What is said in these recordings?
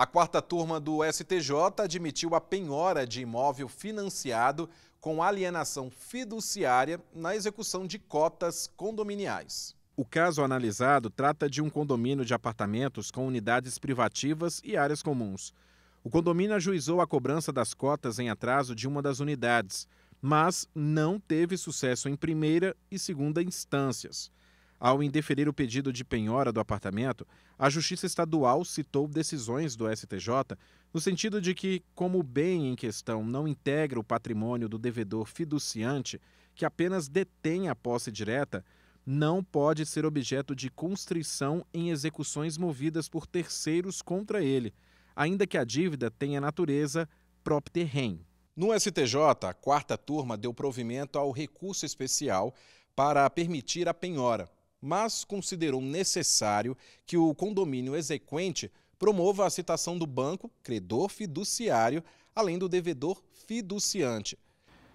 A quarta turma do STJ admitiu a penhora de imóvel financiado com alienação fiduciária na execução de cotas condominiais. O caso analisado trata de um condomínio de apartamentos com unidades privativas e áreas comuns. O condomínio ajuizou a cobrança das cotas em atraso de uma das unidades, mas não teve sucesso em primeira e segunda instâncias. Ao indeferir o pedido de penhora do apartamento, a Justiça Estadual citou decisões do STJ no sentido de que, como o bem em questão não integra o patrimônio do devedor fiduciante, que apenas detém a posse direta, não pode ser objeto de constrição em execuções movidas por terceiros contra ele, ainda que a dívida tenha natureza propter rem. No STJ, a quarta turma deu provimento ao recurso especial para permitir a penhora, mas considerou necessário que o condomínio exequente promova a citação do banco, credor fiduciário, além do devedor fiduciante.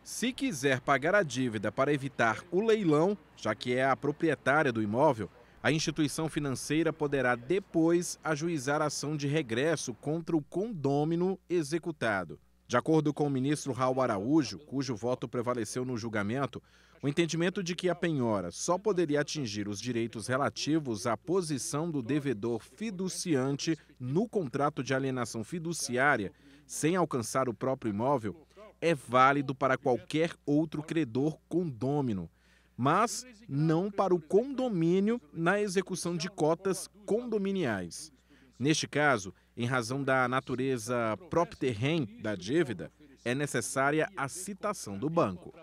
Se quiser pagar a dívida para evitar o leilão, já que é a proprietária do imóvel, a instituição financeira poderá depois ajuizar ação de regresso contra o condômino executado. De acordo com o ministro Raul Araújo, cujo voto prevaleceu no julgamento, o entendimento de que a penhora só poderia atingir os direitos relativos à posição do devedor fiduciante no contrato de alienação fiduciária, sem alcançar o próprio imóvel, é válido para qualquer outro credor condômino, mas não para o condomínio na execução de cotas condominiais. Neste caso, em razão da natureza própria terreno da dívida, é necessária a citação do banco.